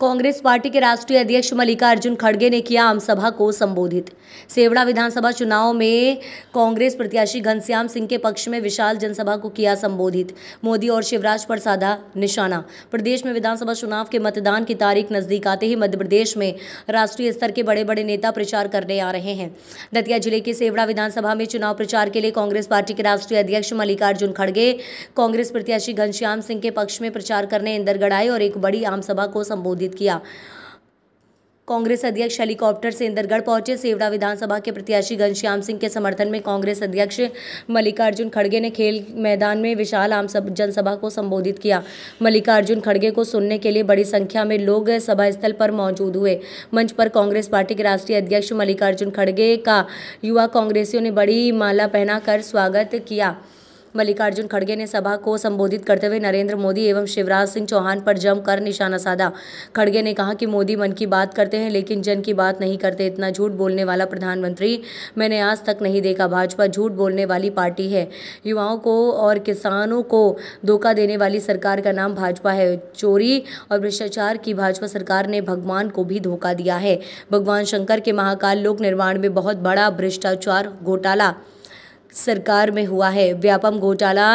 Congress party के राष्ट्रीय अध्यक्ष मल्लिकार्जुन खड़गे ने किया आम सभा को संबोधित सेवड़ा विधानसभा चुनाव में कांग्रेस प्रत्याशी घनश्याम सिंह के पक्ष में विशाल जनसभा को किया संबोधित मोदी और शिवराज पर साधा निशाना प्रदेश में विधानसभा चुनाव के मतदान की तारीख नजदीक आते ही मध्य प्रदेश में राष्ट्रीय स्तर के बड़े बड़े नेता प्रचार करने आ रहे हैं दतिया जिले के सेवड़ा विधानसभा में चुनाव प्रचार के लिए कांग्रेस पार्टी के राष्ट्रीय अध्यक्ष मल्लिकार्जुन खड़गे कांग्रेस प्रत्याशी घनश्याम सिंह के पक्ष में प्रचार करने इंदरगढ़ आए और एक बड़ी आमसभा को संबोधित संबोधित किया कांग्रेस अध्यक्ष हेलीकॉप्टर से इंदरगढ़ पहुंचे सेवड़ा विधानसभा के प्रत्याशी घनश्याम सिंह के समर्थन में कांग्रेस अध्यक्ष मल्लिकार्जुन खड़गे ने खेल मैदान में विशाल आम सब जनसभा को संबोधित किया मल्लिकार्जुन खड़गे को सुनने के लिए बड़ी संख्या में लोग सभा स्थल पर मौजूद हुए मंच पर कांग्रेस पार्टी के राष्ट्रीय अध्यक्ष मल्लिकार्जुन खड़गे का युवा कांग्रेसियों ने बड़ी माला पहना स्वागत किया मल्लिकार्जुन खड़गे ने सभा को संबोधित करते हुए नरेंद्र मोदी एवं शिवराज सिंह चौहान पर जमकर निशाना साधा खड़गे ने कहा कि मोदी मन की बात करते हैं लेकिन जन की बात नहीं करते इतना झूठ बोलने वाला प्रधानमंत्री मैंने आज तक नहीं देखा भाजपा झूठ बोलने वाली पार्टी है युवाओं को और किसानों को धोखा देने वाली सरकार का नाम भाजपा है चोरी और भ्रष्टाचार की भाजपा सरकार ने भगवान को भी धोखा दिया है भगवान शंकर के महाकाल लोक निर्माण में बहुत बड़ा भ्रष्टाचार घोटाला सरकार में हुआ है व्यापम घोटाला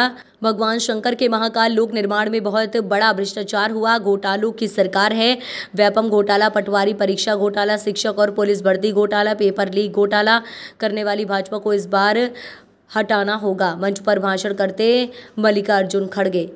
भगवान शंकर के महाकाल लोक निर्माण में बहुत बड़ा भ्रष्टाचार हुआ घोटालों की सरकार है व्यापम घोटाला पटवारी परीक्षा घोटाला शिक्षक और पुलिस भर्ती घोटाला पेपर लीक घोटाला करने वाली भाजपा को इस बार हटाना होगा मंच पर भाषण करते मल्लिकार्जुन खड़गे